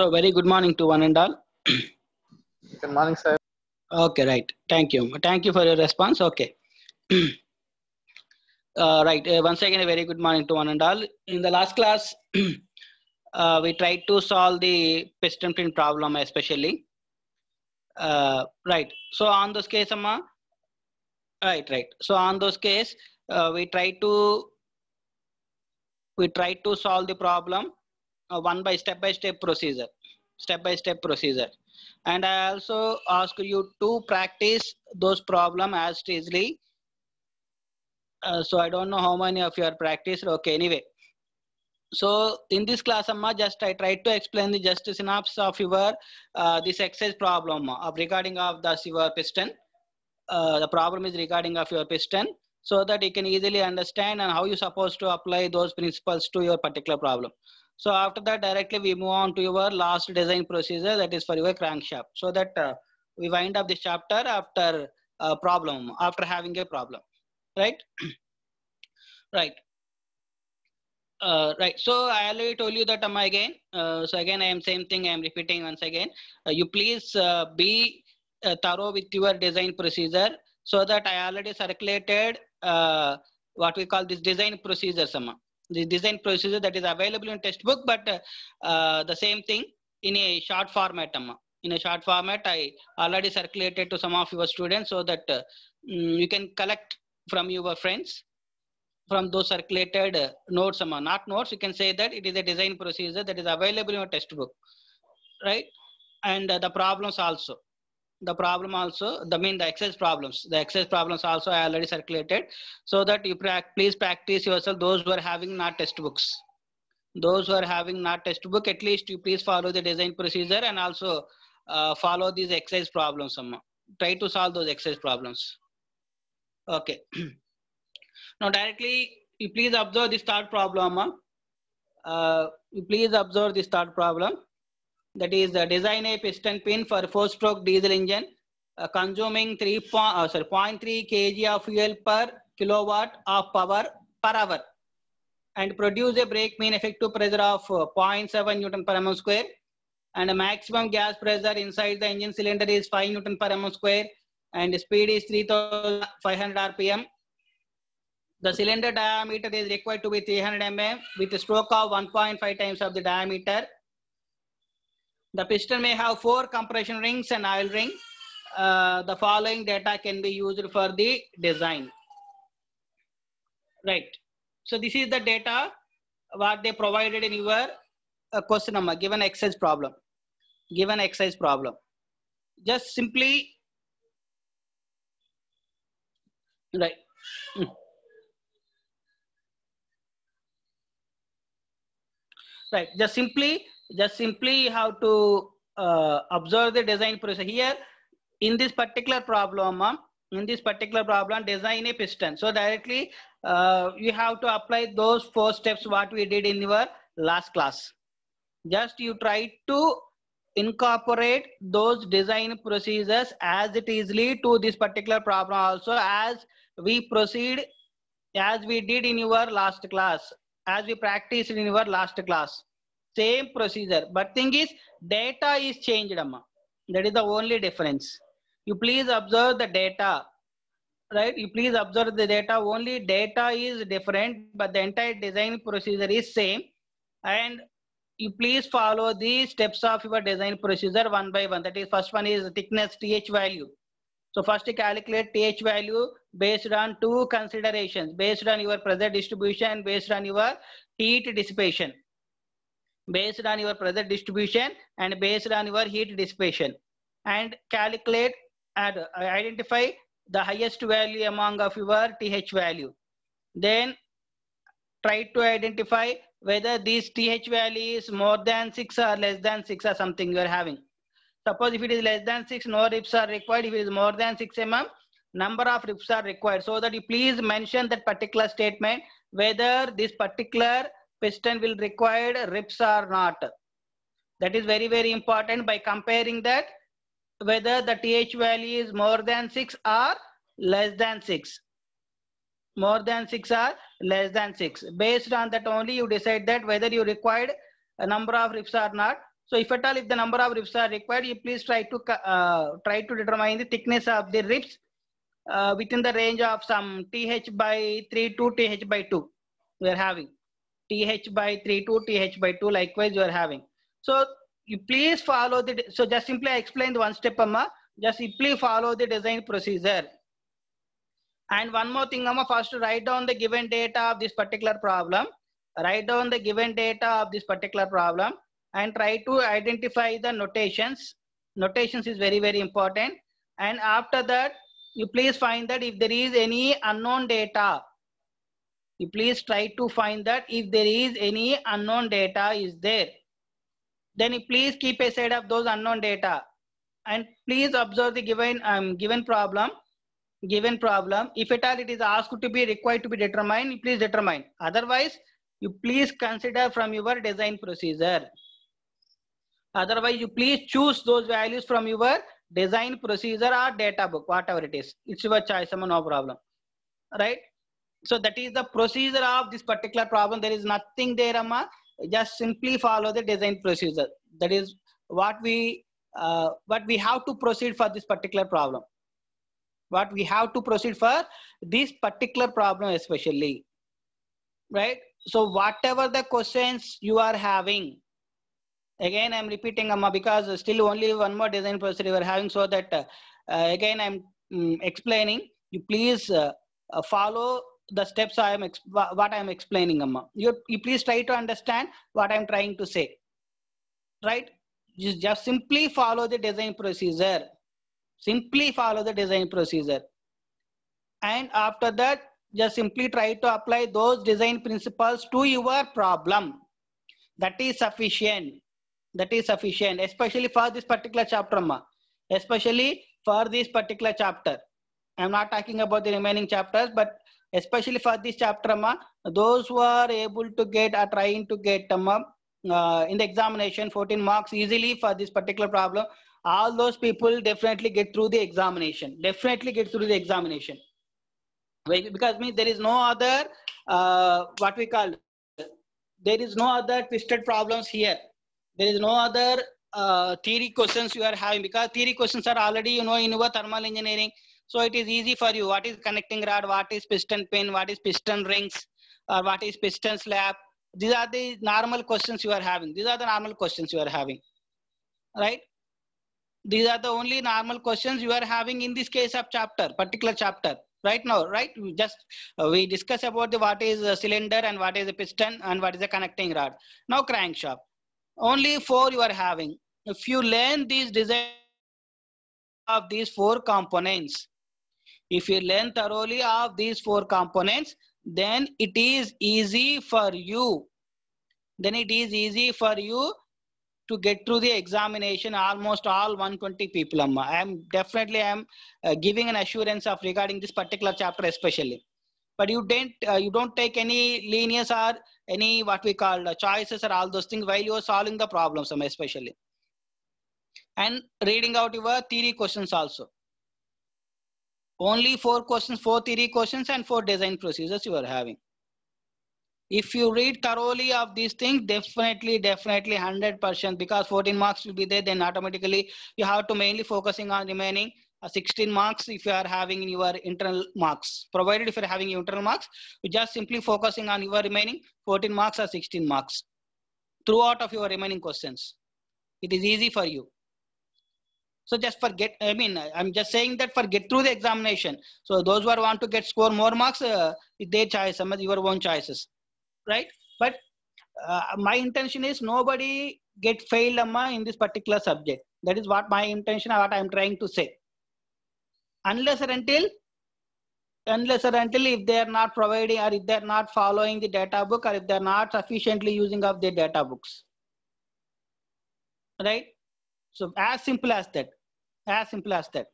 So very good morning to one and all. good morning, sir. Okay, right. Thank you. Thank you for your response. Okay. uh, right. Uh, once again, a very good morning to one and all. In the last class, uh, we tried to solve the piston pin problem, especially. Uh, right. So on this case, Amma. Right, right. So on this case, uh, we tried to we tried to solve the problem uh, one by step by step procedure step by step procedure and i also ask you to practice those problem as easily. uh, so i don't know how many of you are practiced okay anyway so in this class amma just i tried to explain the just synapse of your uh, this exercise problem of uh, regarding of the your piston uh, the problem is regarding of your piston so that you can easily understand and how you supposed to apply those principles to your particular problem so after that, directly we move on to your last design procedure that is for your crankshaft. So that uh, we wind up this chapter after a problem, after having a problem, right? right. Uh, right. So I already told you that um, again. Uh, so again, I am same thing. I am repeating once again. Uh, you please uh, be uh, thorough with your design procedure so that I already circulated what we call this design procedure. Somehow the design procedure that is available in textbook but uh, uh the same thing in a short format in a short format i already circulated to some of your students so that uh, mm, you can collect from your friends from those circulated uh, notes amma not notes you can say that it is a design procedure that is available in your textbook right and uh, the problems also the problem also the mean the excess problems the excess problems also i already circulated so that you pra please practice yourself those who are having not textbooks those who are having not textbook at least you please follow the design procedure and also uh, follow these excess problems try to solve those excess problems okay now directly you please observe this third problem uh, you please observe this third problem that is uh, design a piston pin for four stroke diesel engine uh, consuming 3 po uh, sorry, 0.3 kg of fuel per kilowatt of power per hour and produce a brake mean effective pressure of uh, 0.7 newton per mm square and a maximum gas pressure inside the engine cylinder is 5 newton per mm square and speed is 3500 rpm the cylinder diameter is required to be 300 mm with a stroke of 1.5 times of the diameter the piston may have four compression rings and oil ring. Uh, the following data can be used for the design. Right. So this is the data what they provided in your uh, question number, given exercise problem. Given exercise problem. Just simply, right. Hmm. Right, just simply just simply how to uh, observe the design process here in this particular problem um, in this particular problem design a piston so directly uh, you have to apply those four steps what we did in your last class just you try to incorporate those design procedures as it is lead to this particular problem also as we proceed as we did in your last class as we practiced in your last class same procedure but thing is data is changed amma that is the only difference you please observe the data right you please observe the data only data is different but the entire design procedure is same and you please follow the steps of your design procedure one by one that is first one is thickness th value so first you calculate th value based on two considerations based on your pressure distribution based on your heat dissipation based on your pressure distribution and based on your heat dissipation and calculate and uh, identify the highest value among of your TH value. Then try to identify whether this TH value is more than 6 or less than 6 or something you are having. Suppose if it is less than 6, no rips are required. If it is more than 6 mm, number of rips are required. So that you please mention that particular statement whether this particular piston will require rips or not that is very very important by comparing that whether the th value is more than 6 or less than 6 more than 6 or less than 6 based on that only you decide that whether you required a number of rips or not so if at all if the number of rips are required you please try to uh, try to determine the thickness of the rips uh, within the range of some th by 3 to th by 2 we are having th by 3 th by 2 likewise you are having so you please follow the so just simply i explained one step amma just simply follow the design procedure and one more thing amma first write down the given data of this particular problem write down the given data of this particular problem and try to identify the notations notations is very very important and after that you please find that if there is any unknown data you please try to find that if there is any unknown data is there then you please keep a of those unknown data and please observe the given um, given problem given problem if at all it is asked to be required to be determined please determine otherwise you please consider from your design procedure otherwise you please choose those values from your design procedure or data book whatever it is it's your choice no problem right so that is the procedure of this particular problem. There is nothing there, Amma. Just simply follow the design procedure. That is what we uh, what we have to proceed for this particular problem. What we have to proceed for this particular problem especially. Right? So whatever the questions you are having, again i'm repeating amma because still only one more design procedure we're having so that uh, again i'm um, explaining you please uh, uh, follow the steps I am what I am explaining, Amma. You, you please try to understand what I am trying to say. Right? You just simply follow the design procedure. Simply follow the design procedure. And after that, just simply try to apply those design principles to your problem. That is sufficient. That is sufficient, especially for this particular chapter, Amma. Especially for this particular chapter. I'm not talking about the remaining chapters, but especially for this chapter, ma, those who are able to get are trying to get ma, um, uh, in the examination 14 marks easily for this particular problem, all those people definitely get through the examination. Definitely get through the examination. Because means there is no other, uh, what we call, there is no other twisted problems here. There is no other uh, theory questions you are having because theory questions are already, you know, in your thermal engineering, so it is easy for you. What is connecting rod? What is piston pin? What is piston rings? Or what is piston slab? These are the normal questions you are having. These are the normal questions you are having, right? These are the only normal questions you are having in this case of chapter, particular chapter right now right we just uh, we discuss about the what is a cylinder and what is a piston and what is a connecting rod now crankshaft only four you are having if you learn these design of these four components if you learn thoroughly of these four components, then it is easy for you. Then it is easy for you to get through the examination almost all 120 people amma i am definitely i am uh, giving an assurance of regarding this particular chapter especially but you don't uh, you don't take any linears or any what we call uh, choices or all those things while you are solving the problems amma especially and reading out your theory questions also only four questions, four theory questions and four design procedures you are having. If you read thoroughly of these things, definitely, definitely 100% because 14 marks will be there, then automatically you have to mainly focusing on remaining uh, 16 marks if you are having your internal marks. Provided if you are having internal marks, you just simply focusing on your remaining 14 marks or 16 marks throughout of your remaining questions. It is easy for you. So just forget. I mean, I'm just saying that for get through the examination. So those who are want to get score more marks, uh, their choice, some of your own choices, right? But uh, my intention is nobody get failed amma in this particular subject. That is what my intention, what I'm trying to say. Unless or until, unless or until if they are not providing or if they are not following the data book or if they are not sufficiently using of the data books, right? So as simple as that, as simple as that.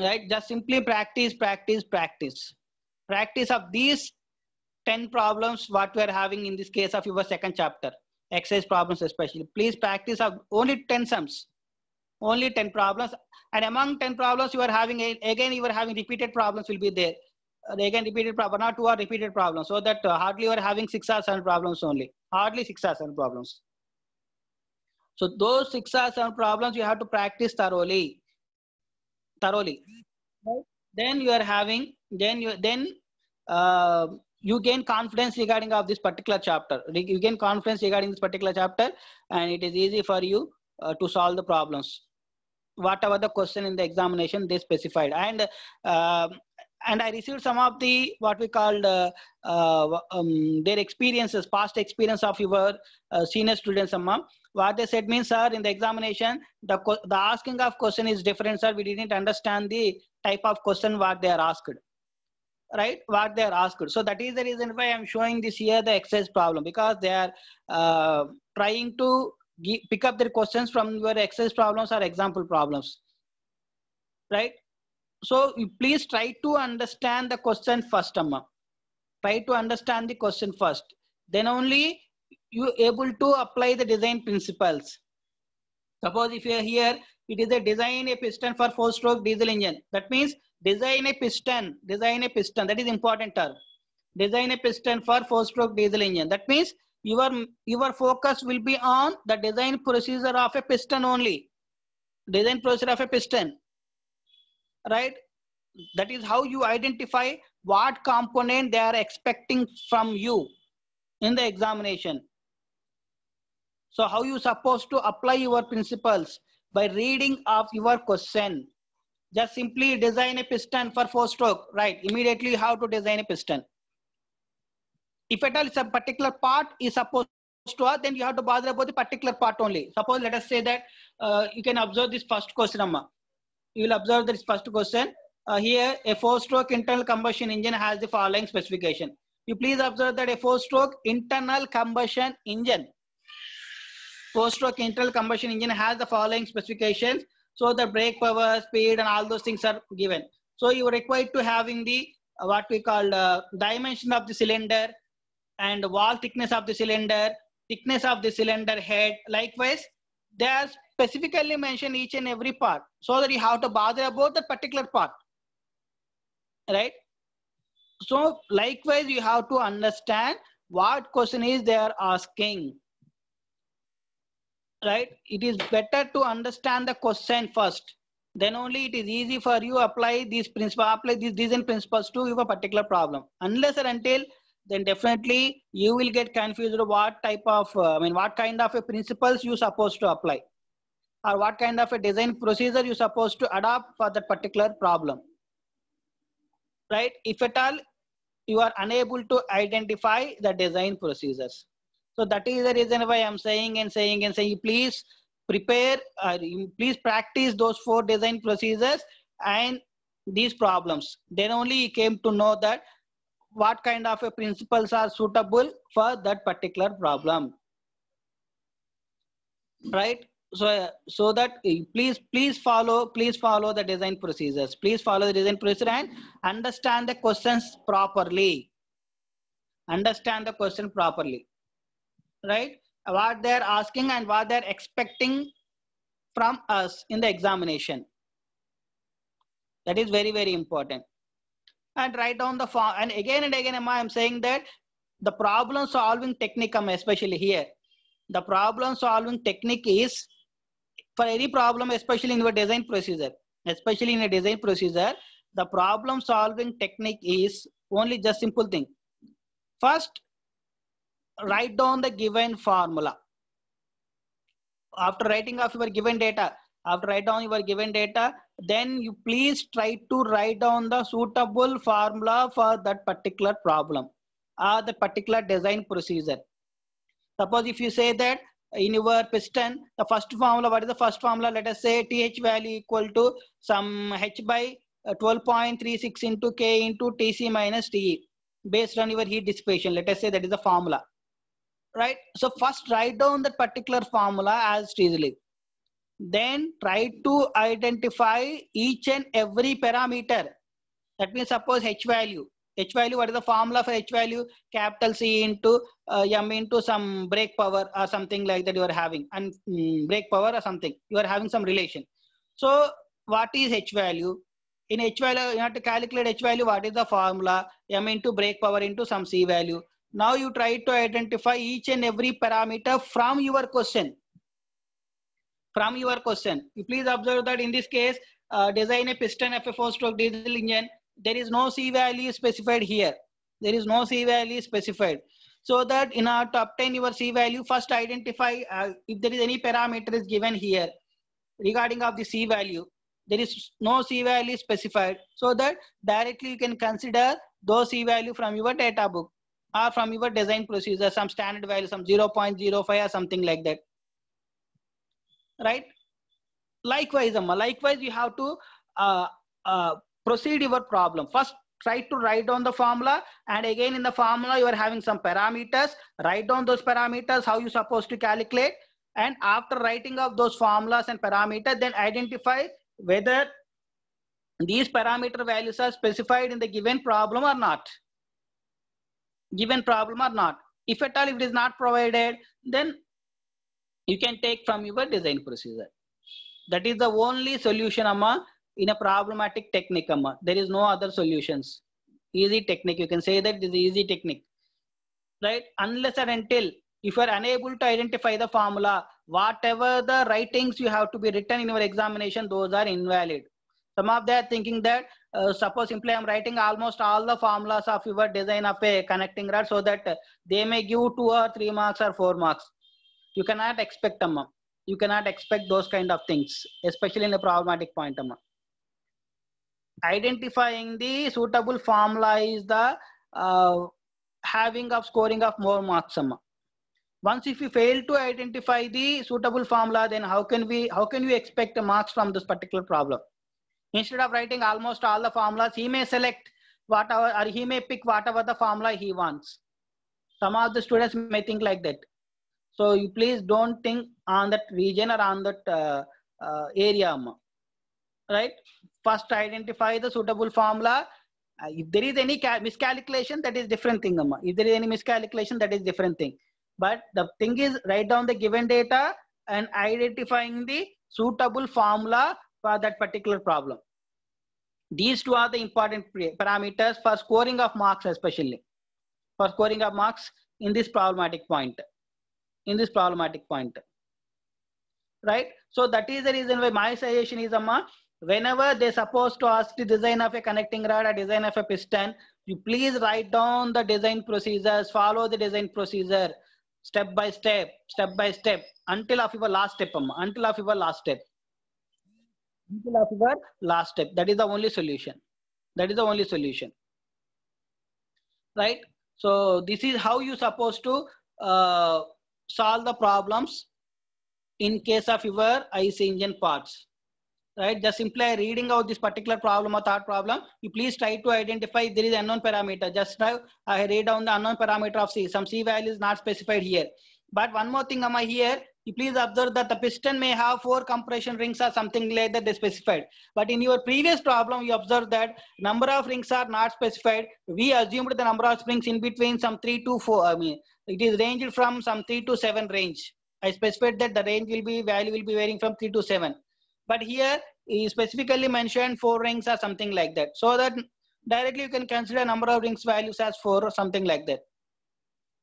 Right, just simply practice, practice, practice. Practice of these 10 problems what we are having in this case of your second chapter, exercise problems especially. Please practice of only 10 sums, only 10 problems. And among 10 problems you are having, again you are having repeated problems will be there. Uh, again repeated problem, not two are repeated problems. So that uh, hardly you are having six or seven problems only. Hardly six or seven problems so those six or seven problems you have to practice thoroughly. Thoroughly. Right? Then you are having, then you then uh, you gain confidence regarding of this particular chapter. You gain confidence regarding this particular chapter, and it is easy for you uh, to solve the problems. Whatever the question in the examination they specified, and uh, and I received some of the what we called uh, uh, um, their experiences, past experience of your uh, senior students, Amma what they said means sir in the examination the the asking of question is different sir we didn't understand the type of question what they are asked right what they are asked so that is the reason why i'm showing this here the excess problem because they are uh, trying to pick up their questions from your excess problems or example problems right so please try to understand the question first amma try to understand the question first then only you able to apply the design principles. Suppose if you are here, it is a design a piston for four-stroke diesel engine. That means design a piston, design a piston. That is important term. Design a piston for four-stroke diesel engine. That means your your focus will be on the design procedure of a piston only. Design procedure of a piston. Right? That is how you identify what component they are expecting from you in the examination. So how you supposed to apply your principles? By reading of your question. Just simply design a piston for four stroke, right? Immediately how to design a piston. If at all some particular part is supposed to then you have to bother about the particular part only. Suppose let us say that uh, you can observe this first question, Amma. You will observe this first question. Uh, here, a four-stroke internal combustion engine has the following specification. You please observe that a four-stroke internal combustion engine four-stroke internal combustion engine has the following specifications. So the brake power, speed, and all those things are given. So you are required to having the uh, what we call uh, dimension of the cylinder and wall thickness of the cylinder, thickness of the cylinder head. Likewise, they are specifically mentioned each and every part so that you have to bother about the particular part. Right? So likewise, you have to understand what question is they are asking right it is better to understand the question first then only it is easy for you apply these principle apply these design principles to your particular problem unless or until then definitely you will get confused what type of uh, i mean what kind of a principles you supposed to apply or what kind of a design procedure you supposed to adopt for that particular problem right if at all you are unable to identify the design procedures so that is the reason why I'm saying and saying and saying, please prepare, uh, please practice those four design procedures and these problems. Then only you came to know that what kind of a principles are suitable for that particular problem. Right? So, so that uh, please, please follow, please follow the design procedures. Please follow the design procedure and understand the questions properly. Understand the question properly right? What they're asking and what they're expecting from us in the examination. That is very, very important. And write down the form. And again and again, Emma, I'm saying that the problem solving technique, especially here, the problem solving technique is for any problem, especially in your design procedure, especially in a design procedure, the problem solving technique is only just simple thing. First, write down the given formula. After writing of your given data, after write down your given data, then you please try to write down the suitable formula for that particular problem or the particular design procedure. Suppose if you say that in your piston, the first formula, what is the first formula? Let us say TH value equal to some H by uh, 12.36 into K into TC minus TE based on your heat dissipation. Let us say that is the formula right? So first write down that particular formula as easily. Then try to identify each and every parameter. That means suppose H value. H value, what is the formula for H value? Capital C into uh, M into some break power or something like that you are having. And brake mm, break power or something. You are having some relation. So what is H value? In H value, you have to calculate H value. What is the formula? M into break power into some C value. Now you try to identify each and every parameter from your question. From your question. You please observe that in this case, uh, design a piston 4 stroke diesel engine. There is no C value specified here. There is no C value specified. So that in order to obtain your C value, first identify uh, if there is any parameter is given here regarding of the C value. There is no C value specified. So that directly you can consider those C value from your data book. Are from your design procedure, some standard value, some 0.05 or something like that. Right? Likewise, Amma, likewise, you have to uh, uh, proceed your problem. First, try to write down the formula and again in the formula you are having some parameters write down those parameters how you supposed to calculate and after writing of those formulas and parameters then identify whether these parameter values are specified in the given problem or not given problem or not. If at all it is not provided, then you can take from your design procedure. That is the only solution amma in a problematic technique amma. There is no other solutions. Easy technique, you can say that this is easy technique. Right? Unless and until if you are unable to identify the formula, whatever the writings you have to be written in your examination, those are invalid. Some of them are thinking that uh, suppose simply I'm writing almost all the formulas of your design of a connecting rod so that they may give two or three marks or four marks. You cannot expect them. You cannot expect those kind of things, especially in the problematic point. Identifying the suitable formula is the uh, having of scoring of more marks. Once if you fail to identify the suitable formula, then how can we how can you expect marks from this particular problem? Instead of writing almost all the formulas, he may select whatever, or he may pick whatever the formula he wants. Some of the students may think like that. So you please don't think on that region or on that uh, uh, area. Right? First identify the suitable formula. Uh, if there is any miscalculation, that is different thing. Amma. If there is any miscalculation, that is different thing. But the thing is write down the given data and identifying the suitable formula for that particular problem. These two are the important parameters for scoring of marks especially. For scoring of marks in this problematic point. In this problematic point. Right? So that is the reason why my suggestion is Amma, whenever they're supposed to ask the design of a connecting rod or design of a piston, you please write down the design procedures, follow the design procedure step by step, step by step, until of your last step, Amma, until of your last step. People of your last step. That is the only solution. That is the only solution. Right? So this is how you supposed to uh, solve the problems in case of your IC engine parts. Right? Just simply reading out this particular problem or thought problem. You please try to identify if there is unknown parameter. Just now I read down the unknown parameter of C. Some C value is not specified here. But one more thing, I here you please observe that the piston may have four compression rings or something like that they specified. But in your previous problem, you observed that number of rings are not specified. We assumed the number of springs in between some three to four. I mean, it is ranged from some three to seven range. I specified that the range will be value will be varying from three to seven. But here he specifically mentioned four rings or something like that. So that directly you can consider number of rings values as four or something like that.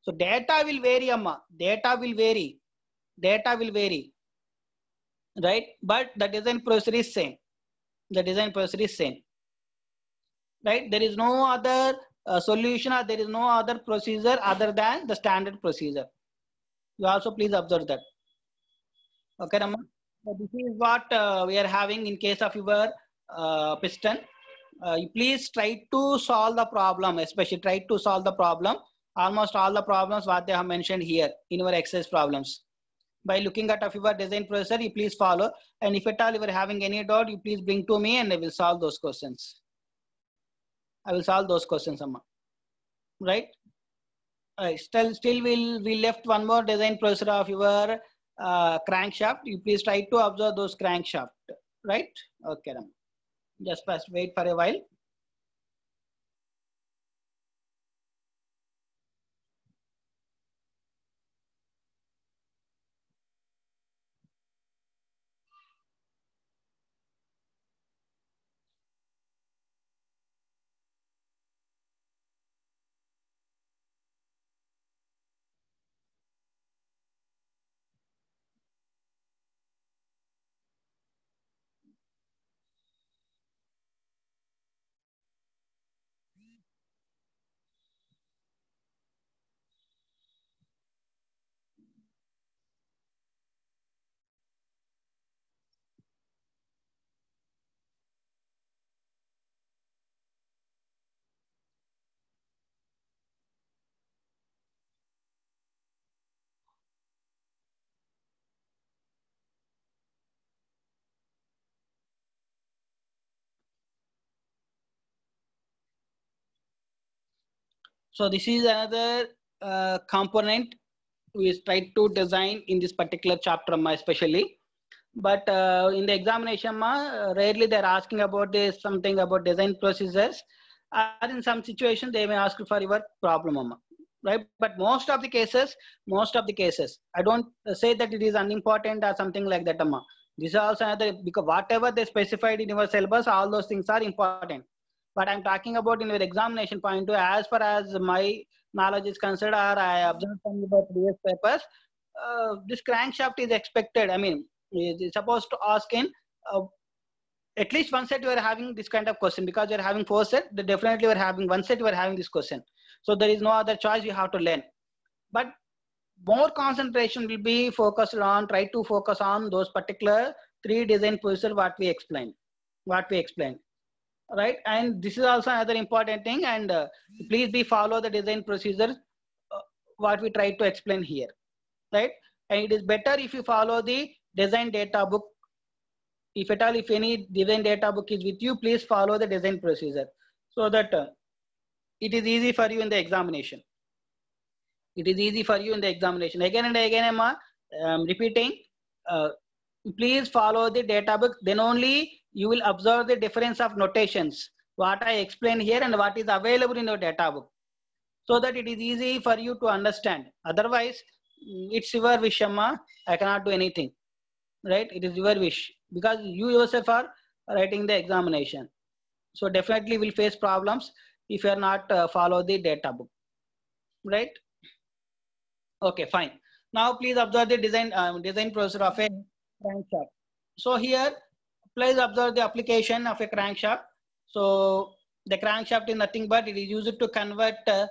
So data will vary, Amma. Data will vary data will vary, right? But the design procedure is same. The design procedure is same, right? There is no other uh, solution or there is no other procedure other than the standard procedure. You also please observe that. Okay, Rama. So this is what uh, we are having in case of your uh, piston. Uh, please try to solve the problem, especially try to solve the problem. Almost all the problems what they have mentioned here in our excess problems by looking at Afiva design processor, you please follow. And if at all you are having any doubt, you please bring to me and I will solve those questions. I will solve those questions, Amma. Right? Right. Still, still we'll, we left one more design processor of your uh, crankshaft. You please try to observe those crankshaft. Right? Okay. Just first wait for a while. So this is another uh, component we tried to design in this particular chapter especially. But uh, in the examination, ma, rarely they're asking about this, something about design processes. Or in some situations, they may ask for your problem, ma, right? But most of the cases, most of the cases, I don't say that it is unimportant or something like that, ma. This is also another, because whatever they specified in your syllabus, all those things are important but i'm talking about in your examination point of as far as my knowledge is concerned or i observed from the previous papers uh, this crankshaft is expected i mean it's supposed to ask in uh, at least one set you are having this kind of question because you are having four set definitely we are having one set you are having this question so there is no other choice you have to learn but more concentration will be focused on try to focus on those particular three design positions what we explained what we explained right? And this is also another important thing. And uh, please be follow the design procedure, uh, what we try to explain here, right? And it is better if you follow the design data book. If at all, if any design data book is with you, please follow the design procedure so that uh, it is easy for you in the examination. It is easy for you in the examination. Again and again, I'm um, repeating, uh, please follow the data book. Then only you will observe the difference of notations, what I explain here and what is available in your data book, so that it is easy for you to understand. Otherwise, mm, it's your wish, Amma. I cannot do anything, right? It is your wish because you yourself are writing the examination. So definitely will face problems if you are not uh, follow the data book, right? Okay, fine. Now please observe the design um, design process of a crankshaft. So here please observe the application of a crankshaft. So the crankshaft is nothing but it is used to convert uh,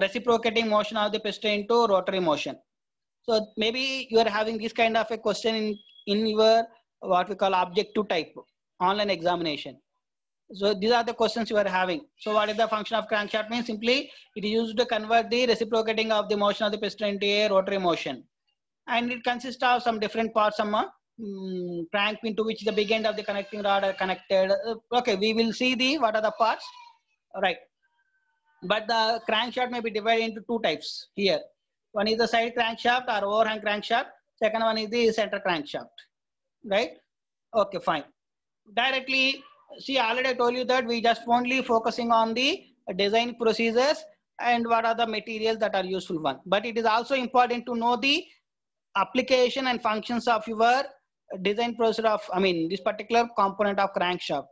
reciprocating motion of the piston into rotary motion. So maybe you are having this kind of a question in, in your what we call objective type online examination. So these are the questions you are having. So what is the function of crankshaft means simply it is used to convert the reciprocating of the motion of the piston into a rotary motion. And it consists of some different parts, some uh, um, hmm, crank pin to which the big end of the connecting rod are connected. Uh, okay, we will see the what are the parts. All right. But the crankshaft may be divided into two types here. One is the side crankshaft or overhang crankshaft. Second one is the center crankshaft. Right? Okay, fine. Directly, see, already I told you that we just only focusing on the design procedures and what are the materials that are useful one. But it is also important to know the application and functions of your design process of, I mean, this particular component of crankshaft,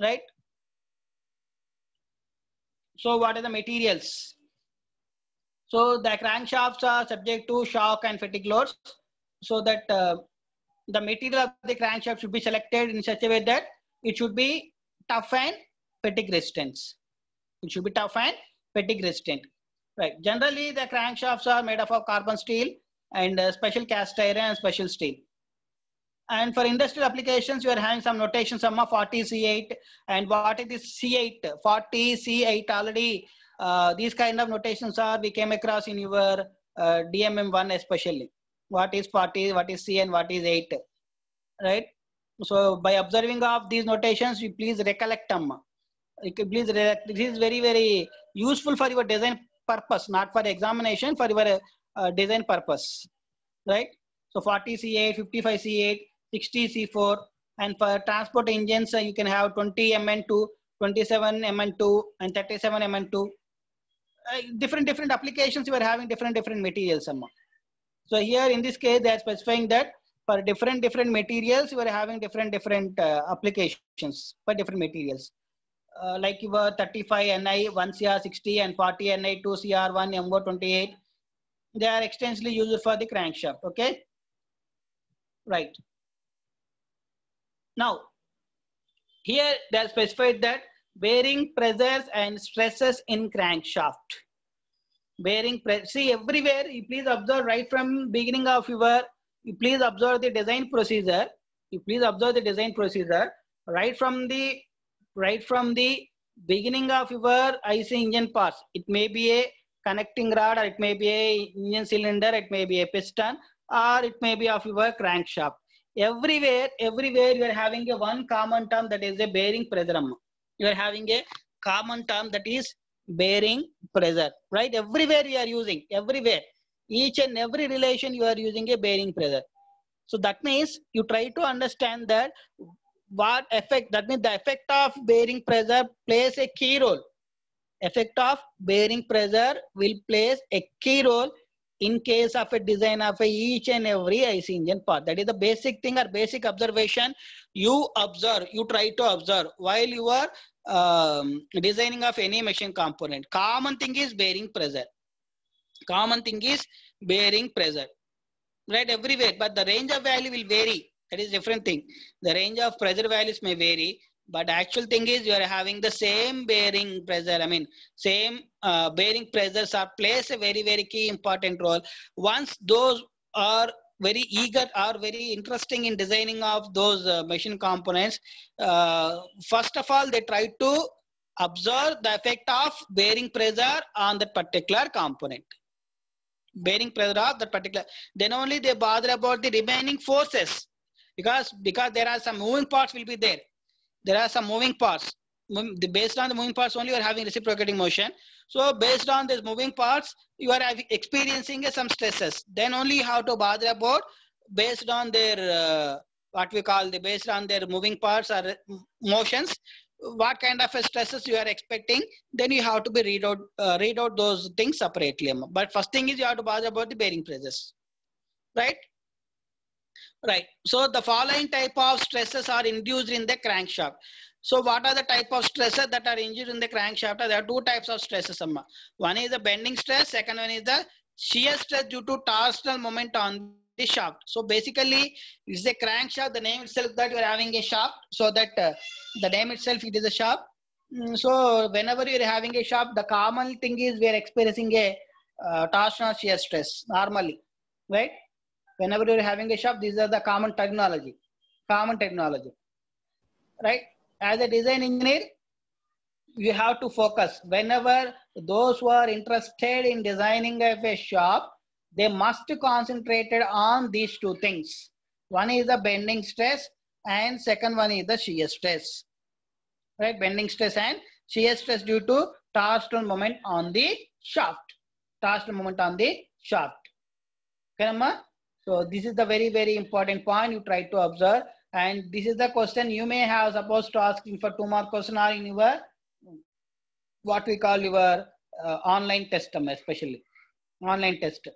right? So what are the materials? So the crankshafts are subject to shock and fatigue loads. So that uh, the material of the crankshaft should be selected in such a way that it should be tough and fatigue resistance. It should be tough and fatigue resistant. Right. Generally, the crankshafts are made up of carbon steel and uh, special cast iron and special steel. And for industrial applications, you are having some notation sum of 40C8. And what is this C8? 40C8 already, uh, these kind of notations are we came across in your uh, DMM1 especially. What is 40, what is C and what is 8, right? So by observing of these notations, you please recollect them. Please, this is very, very useful for your design purpose, not for examination, for your uh, design purpose, right? So 40C8, 55C8, 60C4. And for transport engines, uh, you can have 20 MN2, 27 MN2, and 37 MN2. Uh, different different applications, you are having different different materials. So here in this case, they are specifying that for different different materials, you are having different different uh, applications for different materials. Uh, like you were 35 Ni 1CR60 and 40 Ni 2CR1 MO28. They are extensively used for the crankshaft. Okay, right. Now, here they specified that varying pressures and stresses in crankshaft. Varying pressure, see everywhere, you please observe right from beginning of your, you please observe the design procedure. You please observe the design procedure right from the, right from the beginning of your IC engine parts. It may be a connecting rod or it may be a engine cylinder, it may be a piston or it may be of your crankshaft everywhere everywhere you are having a one common term that is a bearing pressure you are having a common term that is bearing pressure right everywhere you are using everywhere each and every relation you are using a bearing pressure so that means you try to understand that what effect that means the effect of bearing pressure plays a key role effect of bearing pressure will plays a key role in case of a design of a each and every IC engine part. That is the basic thing or basic observation you observe, you try to observe while you are um, designing of any machine component. Common thing is bearing pressure. Common thing is bearing pressure. Right, everywhere, but the range of value will vary. That is different thing. The range of pressure values may vary, but actual thing is you are having the same bearing pressure i mean same uh, bearing pressures are plays a very very key important role once those are very eager are very interesting in designing of those uh, machine components uh, first of all they try to observe the effect of bearing pressure on that particular component bearing pressure of that particular then only they bother about the remaining forces because because there are some moving parts will be there there are some moving parts based on the moving parts only you are having reciprocating motion so based on these moving parts you are experiencing some stresses then only how to bother about based on their uh, what we call the based on their moving parts or uh, motions what kind of stresses you are expecting then you have to be read out uh, read out those things separately but first thing is you have to bother about the bearing pressures right Right. So the following type of stresses are induced in the crankshaft. So what are the type of stresses that are induced in the crankshaft? There are two types of stresses. Amma. One is the bending stress. Second one is the shear stress due to torsional moment on the shaft. So basically, it's a crankshaft. The name itself that you're having a shaft. So that uh, the name itself, it is a shaft. Mm, so whenever you're having a shaft, the common thing is we're experiencing a uh, torsional shear stress normally, right? whenever you're having a shop, these are the common technology, common technology, right? As a design engineer, you have to focus. Whenever those who are interested in designing a shop, they must concentrate on these two things. One is the bending stress and second one is the shear stress, right? Bending stress and shear stress due to torsional moment on the shaft. Torsional moment on the shaft. Okay, so this is the very, very important point you try to observe. And this is the question you may have supposed to asking for two more question or in your, what we call your uh, online test especially, online test.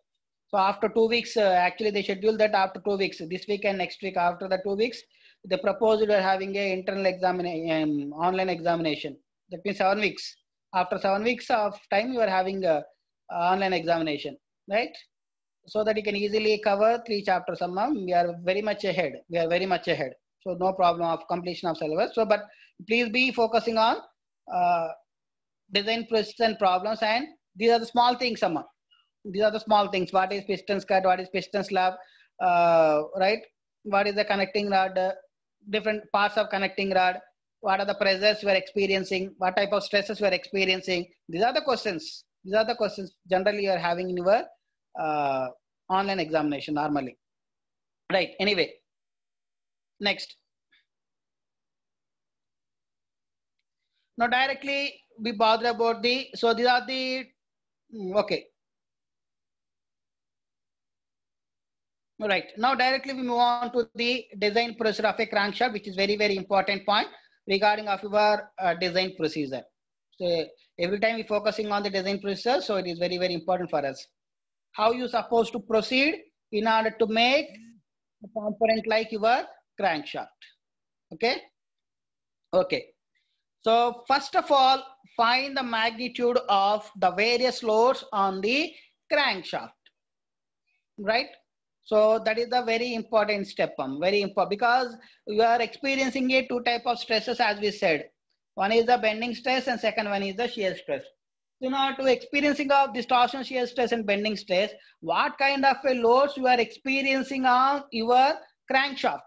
So after two weeks, uh, actually they schedule that after two weeks, this week and next week, after the two weeks, they proposed we are having a internal examination, um, online examination. That means seven weeks. After seven weeks of time, you are having a, a online examination, right? so that you can easily cover three chapters a month. We are very much ahead. We are very much ahead. So no problem of completion of syllabus. So, but please be focusing on uh, design precision problems and these are the small things, Amma. These are the small things. What is pistons cut? What is piston slab? Uh, right? What is the connecting rod? Uh, different parts of connecting rod. What are the pressures we are experiencing? What type of stresses we are experiencing? These are the questions. These are the questions generally you are having in your uh, online examination normally. Right, anyway, next. Now directly we bother about the, so these are the, mm, okay. Right, now directly we move on to the design procedure of a crankshaft, which is very, very important point regarding of your uh, design procedure. So every time we're focusing on the design procedure, so it is very, very important for us how you supposed to proceed in order to make a component like your crankshaft. Okay. Okay. So first of all, find the magnitude of the various loads on the crankshaft. Right. So that is the very important step, um, very important because you are experiencing a two type of stresses as we said. One is the bending stress and second one is the shear stress you know, to experiencing of distortion shear stress and bending stress, what kind of a loads you are experiencing on your crankshaft.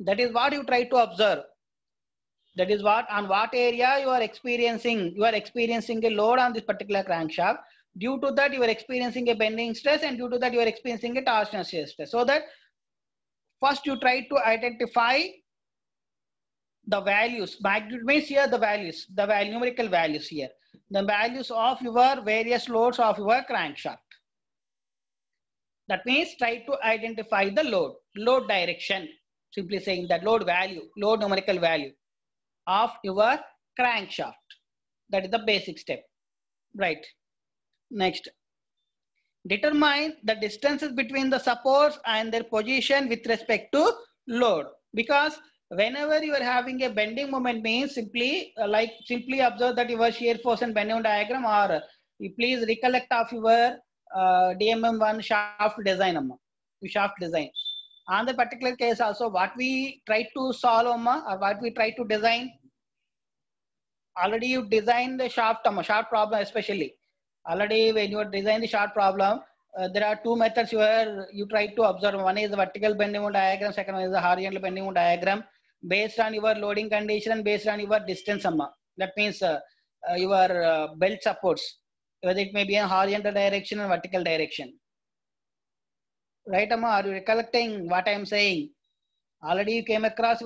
That is what you try to observe. That is what on what area you are experiencing. You are experiencing a load on this particular crankshaft. Due to that, you are experiencing a bending stress, and due to that, you are experiencing a torsional shear stress. So that first you try to identify the values. Magnitude means here the values, the numerical values here the values of your various loads of your crankshaft. That means try to identify the load, load direction, simply saying that load value, load numerical value of your crankshaft. That is the basic step, right? Next, determine the distances between the supports and their position with respect to load because whenever you are having a bending moment means simply uh, like simply observe that your shear force and bending diagram or uh, you please recollect of your uh, DMM1 shaft design shaft design. On the particular case also what we try to solve or what we try to design already you designed the shaft shaft problem especially already when you design the shaft problem uh, there are two methods where you try to observe. One is the vertical bending diagram, second one is the horizontal bending diagram based on your loading condition and based on your distance amma that means uh, uh, your uh, belt supports whether it may be in horizontal direction or vertical direction right amma are you recollecting what i am saying already you came across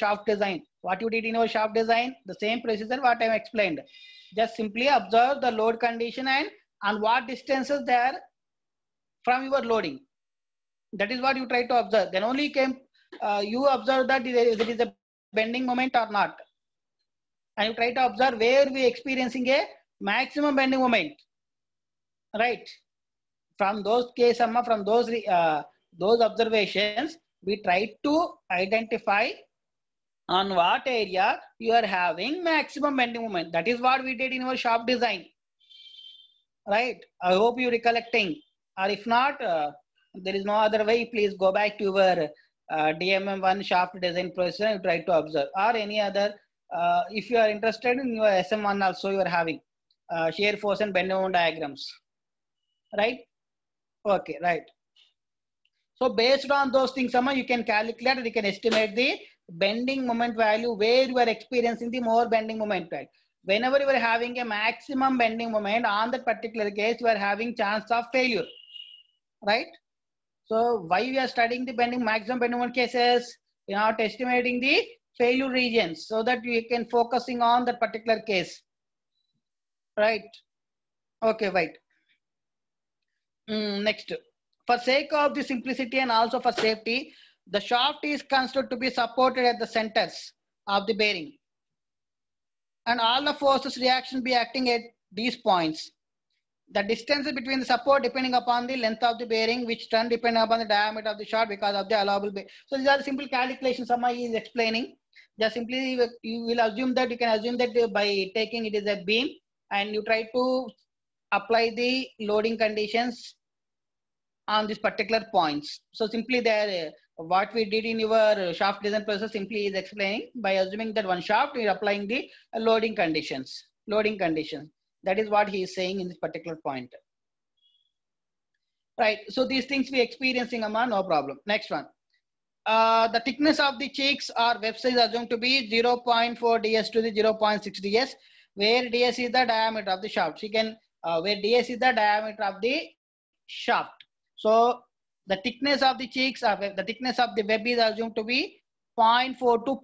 shaft design what you did in your shaft design the same procedure what i have explained just simply observe the load condition and on what distances they are from your loading that is what you try to observe then only you can uh, you observe that there is a bending moment or not. And you try to observe where we are experiencing a maximum bending moment. Right. From those cases, from those, uh, those observations, we try to identify on what area you are having maximum bending moment. That is what we did in our shop design. Right. I hope you recollecting. Or if not, uh, there is no other way, please go back to your uh, DMM1 shaft design procedure, you try to observe or any other. Uh, if you are interested in your SM1 also you are having uh, shear force and bend moment diagrams, right? Okay, right. So based on those things, somehow you can calculate you can estimate the bending moment value where you are experiencing the more bending moment value. Whenever you are having a maximum bending moment on that particular case, you are having chance of failure, right? So why we are studying the bending maximum bending moment cases? We are not estimating the failure regions so that we can focusing on that particular case. Right. Okay, right. Mm, next. For sake of the simplicity and also for safety, the shaft is considered to be supported at the centers of the bearing. And all the forces reaction be acting at these points the distance between the support depending upon the length of the bearing, which turn depending upon the diameter of the shaft because of the allowable bearing. So these are the simple calculations Samai is explaining. Just simply you will assume that you can assume that by taking it as a beam and you try to apply the loading conditions on these particular points. So simply there, what we did in your shaft design process simply is explaining by assuming that one shaft, you're applying the loading conditions, loading conditions. That is what he is saying in this particular point. Right, so these things we experiencing, Amma, no problem. Next one. Uh, the thickness of the cheeks or is assumed to be 0.4 ds to the 0.6 ds, where ds is the diameter of the shaft. She can, uh, where ds is the diameter of the shaft. So the thickness of the cheeks or the thickness of the web is assumed to be 0.4 to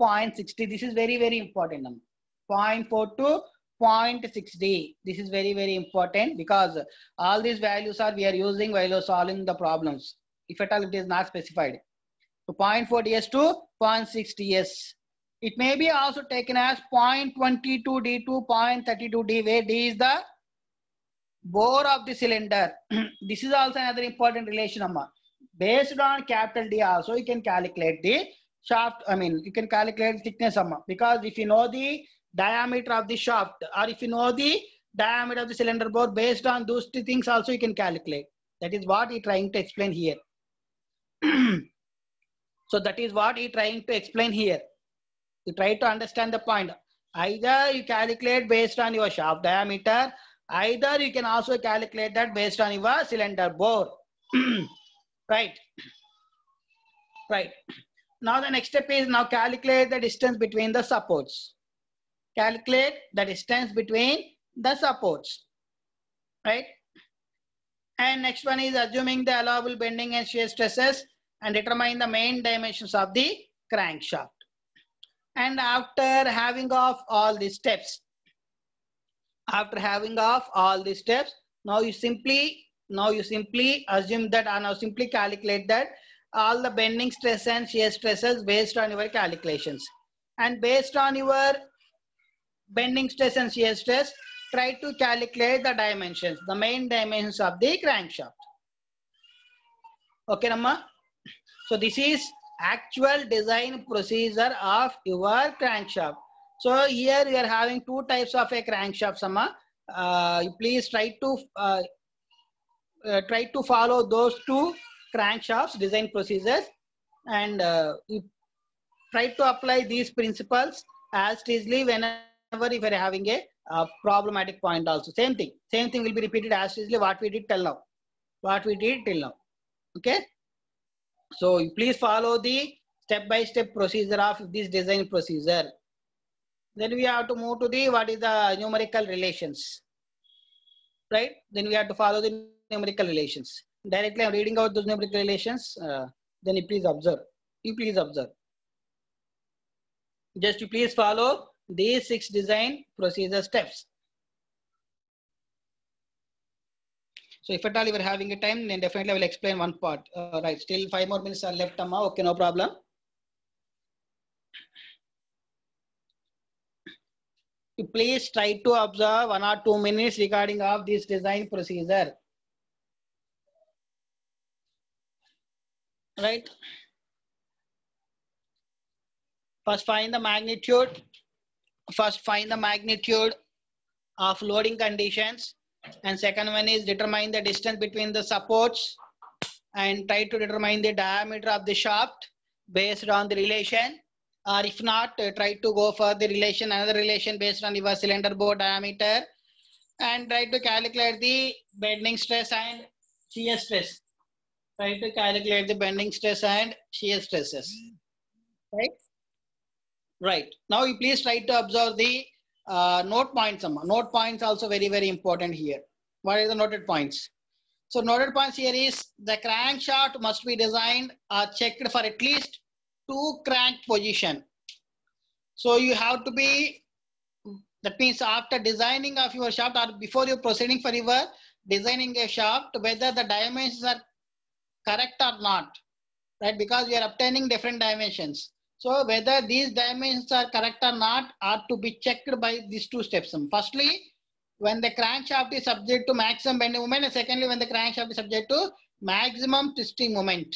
0.60. This is very, very important number. 0.4 to 0.6D. this is very very important because all these values are we are using while solving the problems if at all it is not specified so 0.4ds to 0.6ds it may be also taken as 0.22d to 0.32d where d is the bore of the cylinder this is also another important relation amma based on capital d also you can calculate the shaft i mean you can calculate thickness amma because if you know the diameter of the shaft or if you know the diameter of the cylinder bore based on those two things also you can calculate. That is what he trying to explain here. so that is what he trying to explain here. You try to understand the point. Either you calculate based on your shaft diameter, either you can also calculate that based on your cylinder bore. right. Right. Now the next step is now calculate the distance between the supports calculate the distance between the supports, right? And next one is assuming the allowable bending and shear stresses and determine the main dimensions of the crankshaft. And after having off all these steps, after having off all these steps, now you simply, now you simply assume that, and uh, now simply calculate that all the bending stress and shear stresses based on your calculations. And based on your bending stress and shear stress, try to calculate the dimensions, the main dimensions of the crankshaft. Okay, Namma? So this is actual design procedure of your crankshaft. So here we are having two types of a crankshaft, Sama. Uh, please try to uh, uh, try to follow those two crankshafts design procedures and uh, try to apply these principles as easily when whenever if you're having a uh, problematic point also. Same thing. Same thing will be repeated as usually what we did till now. What we did till now. Okay. So please follow the step-by-step procedure of this design procedure. Then we have to move to the what is the numerical relations. Right. Then we have to follow the numerical relations. Directly I'm reading out those numerical relations. Uh, then you please observe. You please observe. Just you please follow these six design procedure steps. So if at all you are having a time, then definitely I will explain one part. Uh, right, still five more minutes are left, Amma. Okay, no problem. You please try to observe one or two minutes regarding of this design procedure. Right. First find the magnitude first find the magnitude of loading conditions and second one is determine the distance between the supports and try to determine the diameter of the shaft based on the relation or if not uh, try to go for the relation another relation based on your cylinder bore diameter and try to calculate the bending stress and shear stress try to calculate the bending stress and shear stresses right Right. Now you please try to observe the uh, note points. Note points also very, very important here. What are the noted points? So noted points here is the crankshaft must be designed or uh, checked for at least two crank position. So you have to be, that means after designing of your shaft or before you proceeding for your designing a shaft, whether the dimensions are correct or not, right? Because you are obtaining different dimensions. So whether these dimensions are correct or not are to be checked by these two steps. Um, firstly, when the crankshaft is subject to maximum bending moment, and secondly, when the crankshaft is subject to maximum twisting moment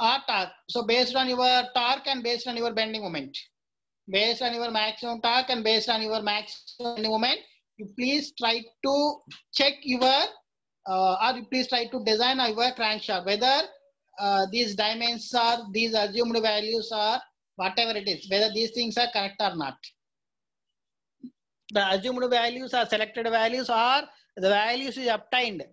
or torque. So based on your torque and based on your bending moment, based on your maximum torque and based on your maximum bending moment, you please try to check your uh, or you please try to design your crankshaft whether uh, these dimensions are, these assumed values are, whatever it is, whether these things are correct or not. The assumed values are selected values or the values is obtained.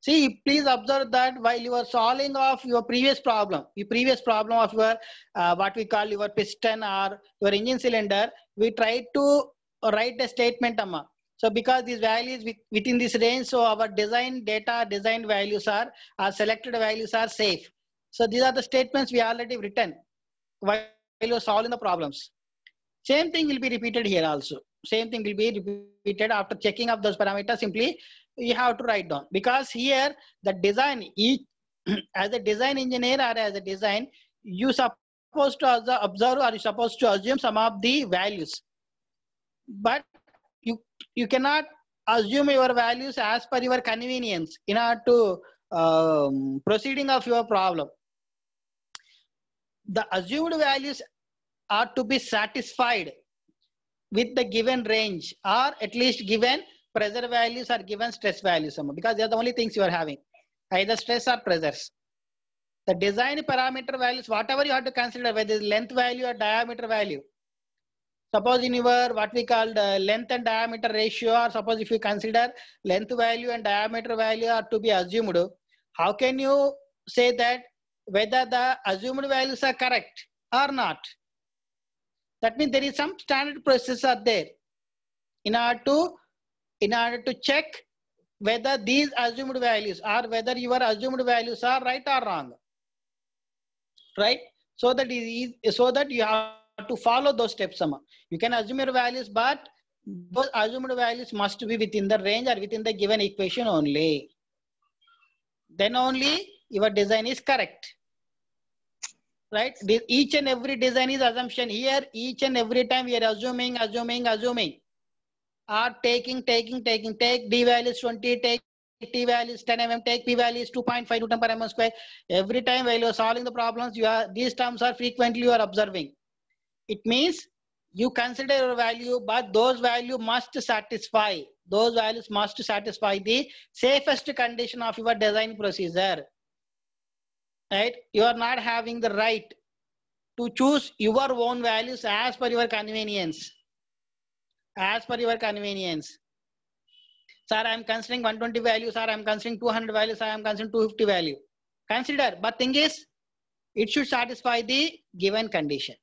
See, please observe that while you are solving of your previous problem, the previous problem of your, uh, what we call your piston or your engine cylinder, we try to write a statement, amma. So because these values within this range, so our design data, design values are, our selected values are safe. So these are the statements we already written while solving the problems. Same thing will be repeated here also. Same thing will be repeated after checking of those parameters. Simply you have to write down because here the design each as a design engineer or as a design you supposed to observe or you supposed to assume some of the values but you you cannot assume your values as per your convenience in order to um, proceeding of your problem the assumed values are to be satisfied with the given range or at least given pressure values or given stress values because they are the only things you are having either stress or pressures the design parameter values whatever you have to consider whether length value or diameter value Suppose in your what we call the length and diameter ratio, or suppose if you consider length value and diameter value are to be assumed, how can you say that whether the assumed values are correct or not? That means there is some standard process are there in order to in order to check whether these assumed values or whether your assumed values are right or wrong right so that is so that you have to follow those steps You can assume your values, but those assumed values must be within the range or within the given equation only. Then only your design is correct. Right? Each and every design is assumption. Here, each and every time we are assuming, assuming, assuming. Are taking, taking, taking, take D value is 20, take t value is 10 mm, take p value is 2.5 newton per mm square. Every time while you are solving the problems, you are these terms are frequently you are observing. It means you consider a value, but those value must satisfy. Those values must satisfy the safest condition of your design procedure. Right? You are not having the right to choose your own values as per your convenience. As per your convenience. Sir, I am considering 120 values. Sir, I am considering 200 values. Sir, I am considering 250 value. Consider, but thing is, it should satisfy the given condition.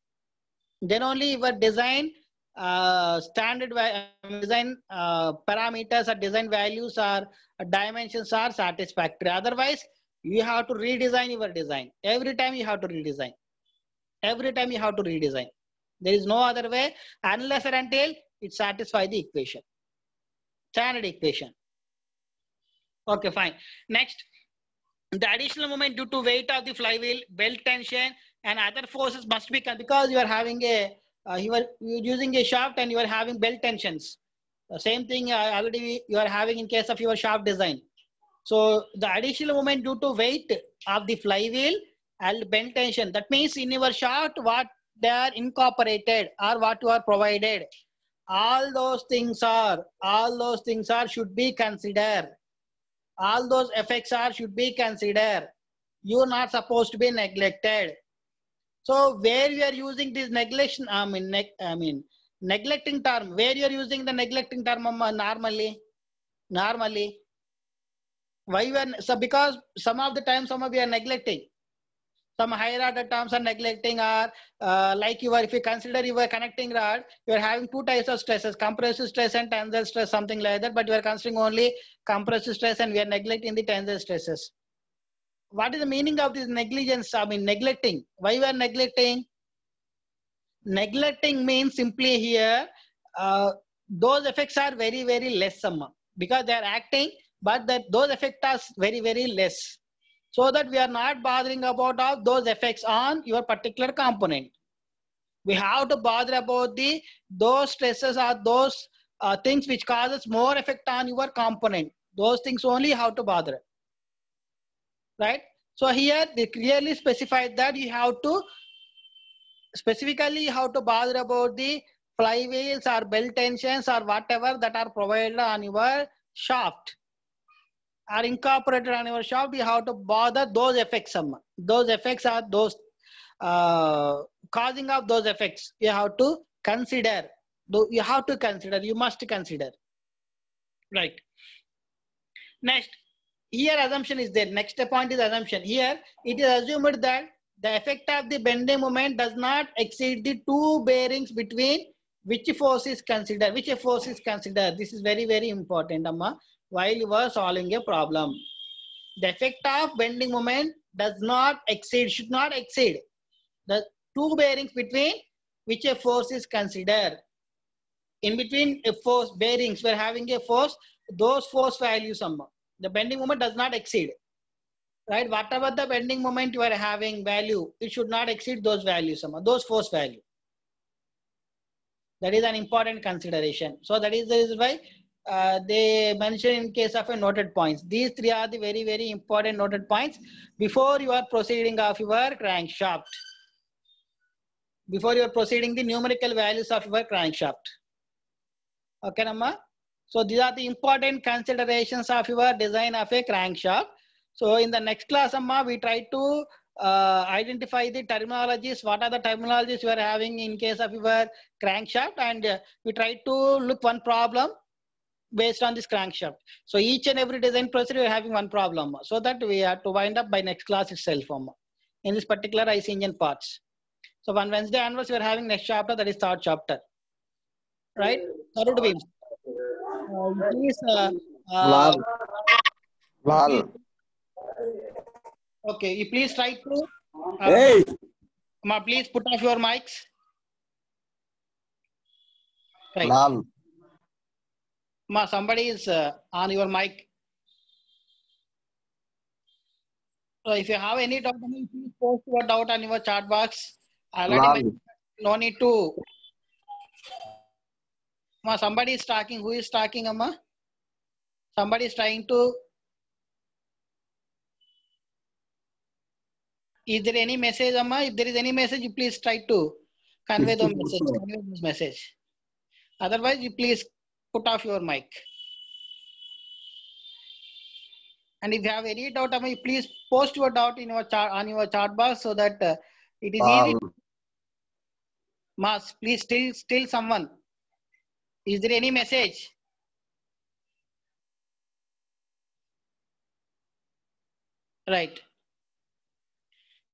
Then only your design uh, standard design uh, parameters or design values or uh, dimensions are satisfactory. Otherwise, you have to redesign your design. Every time you have to redesign. Every time you have to redesign. There is no other way unless it until it satisfies the equation. Standard equation. Okay, fine. Next, the additional moment due to weight of the flywheel, belt tension, and other forces must be because you are having a uh, you are using a shaft and you are having belt tensions. same thing uh, already you are having in case of your shaft design. So the additional moment due to weight of the flywheel and belt tension. That means in your shaft what they are incorporated or what you are provided. All those things are all those things are should be considered. All those effects are should be considered. You are not supposed to be neglected. So where you are using this I mean, I mean, neglecting term, where you are using the neglecting term normally, normally. Why when? so because some of the time, some of you are neglecting. Some higher order terms are neglecting or uh, like you are, if you consider you are connecting rod, you are having two types of stresses, compressive stress and tensile stress, something like that, but you are considering only compressive stress and we are neglecting the tensile stresses what is the meaning of this negligence? I mean, neglecting. Why we are neglecting? Neglecting means simply here, uh, those effects are very, very less amount because they are acting, but that those effects are very, very less. So that we are not bothering about all those effects on your particular component. We have to bother about the those stresses or those uh, things which causes more effect on your component. Those things only how to bother right? So here they clearly specified that you have to specifically how to bother about the flywheels or belt tensions or whatever that are provided on your shaft are incorporated on your shaft, you have to bother those effects. Some um, those effects are those uh, causing of those effects. You have to consider. You have to consider. You must consider. Right. Next, here assumption is there. Next point is assumption. Here it is assumed that the effect of the bending moment does not exceed the two bearings between which force is considered. Which force is considered. This is very, very important, Amma, while you are solving a problem. The effect of bending moment does not exceed, should not exceed the two bearings between which a force is considered. In between a force bearings, we're having a force, those force values, Amma. The bending moment does not exceed, right? Whatever the bending moment you are having value, it should not exceed those values, those force value. That is an important consideration. So that is the reason why uh, they mention in case of a noted points. These three are the very, very important noted points before you are proceeding of your crankshaft. Before you are proceeding the numerical values of your crankshaft. Okay, Namma? So these are the important considerations of your design of a crankshaft. So in the next class, Amma, we try to uh, identify the terminologies. What are the terminologies you are having in case of your crankshaft? And uh, we try to look one problem based on this crankshaft. So each and every design process we are having one problem. So that we have to wind up by next class itself Amma, in this particular IC engine parts. So on Wednesday onwards, we are having next chapter, that is third chapter. Right? That would be he is uh, Lal. Lal. Okay, you please try to. Uh, hey. Ma, please put off your mics. Right. Lal. Ma, somebody is uh, on your mic. So if you have any doubt, please post your doubt on your chat box. Lal. no need to Ma, somebody is talking. Who is talking, Amma? Somebody is trying to. Is there any message, Amma? If there is any message, you please try to convey the message. Convey this message. Otherwise, you please put off your mic. And if you have any doubt, Amma, please post your doubt in your chart on your chart box so that uh, it is um, easy. Mas, please still still someone. Is there any message? Right.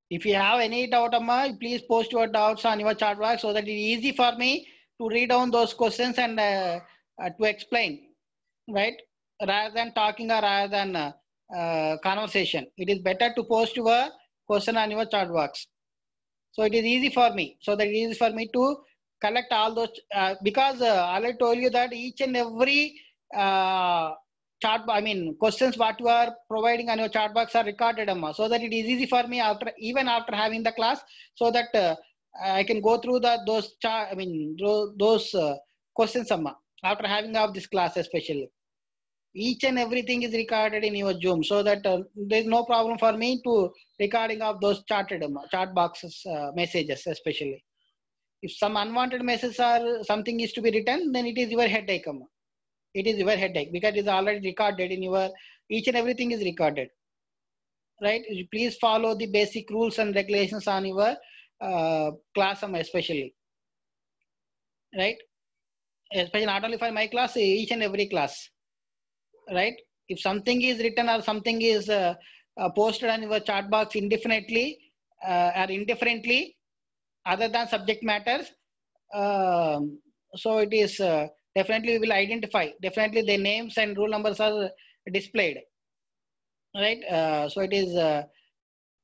If you have any doubt, Amma, please post your doubts on your chat box so that it is easy for me to read down those questions and uh, uh, to explain, right? Rather than talking or rather than uh, uh conversation, it is better to post your question on your chat box, So it is easy for me. So that it is for me to collect all those uh, because uh, I told you that each and every uh, chart, I mean, questions what you are providing on your chart box are recorded, Amma, so that it is easy for me after even after having the class, so that uh, I can go through the those chart, I mean, those uh, questions, Amma, after having of this class especially. Each and everything is recorded in your Zoom, so that uh, there is no problem for me to recording of those charted chart boxes uh, messages especially if some unwanted messages or something is to be written, then it is your headache. It is your headache because it is already recorded in your, each and everything is recorded. Right? Please follow the basic rules and regulations on your uh, class especially. Right? Especially not only for my class, each and every class. Right? If something is written or something is uh, uh, posted on your chat box indefinitely uh, or indifferently, other than subject matters. Um, so it is uh, definitely we will identify. Definitely the names and roll numbers are displayed. Right. Uh, so it is a, uh,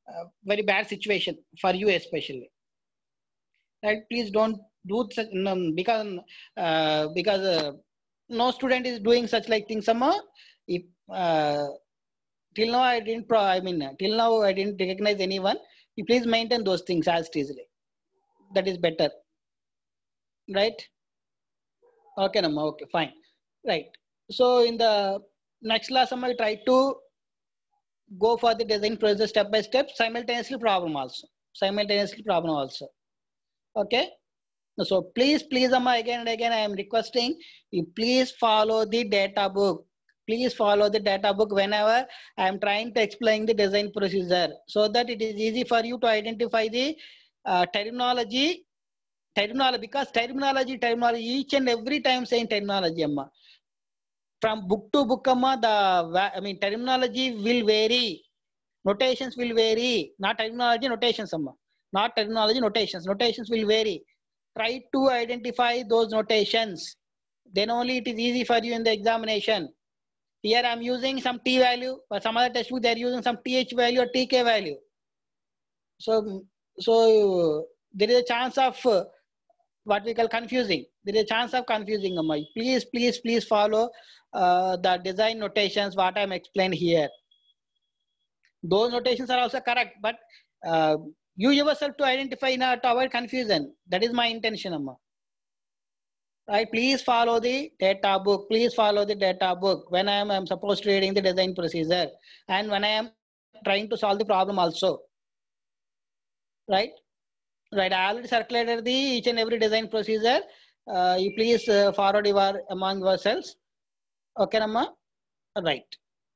a uh, very bad situation for you especially. Right. Please don't do such because uh, because uh, no student is doing such like things. if till now I didn't. I mean till now I didn't recognize anyone. You please maintain those things as easily that is better right okay Namma, okay fine right so in the next lesson i try to go for the design process step by step simultaneously problem also simultaneously problem also okay so please please amma again and again i am requesting you please follow the data book please follow the data book whenever i am trying to explain the design procedure so that it is easy for you to identify the uh, terminology, terminology, because terminology, terminology, each and every time saying terminology, Amma. From book to book, Amma, the, I mean, terminology will vary. Notations will vary. Not terminology, notations, Amma. Not terminology, notations. Notations will vary. Try to identify those notations. Then only it is easy for you in the examination. Here I'm using some T value, but some other textbook, they're using some TH value or TK value. So so there is a chance of uh, what we call confusing. There is a chance of confusing Please, please, please follow uh, the design notations, what I'm explained here. Those notations are also correct, but uh, you yourself to identify in to avoid confusion. That is my intention, Amma. Right, please follow the data book. Please follow the data book. When I am I'm supposed to reading the design procedure and when I am trying to solve the problem also right? Right, I already circulated the each and every design procedure. Uh, you please uh, forward your among yourselves. Okay, mama. Right.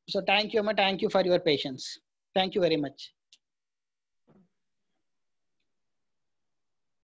So thank you, Amma. Thank you for your patience. Thank you very much.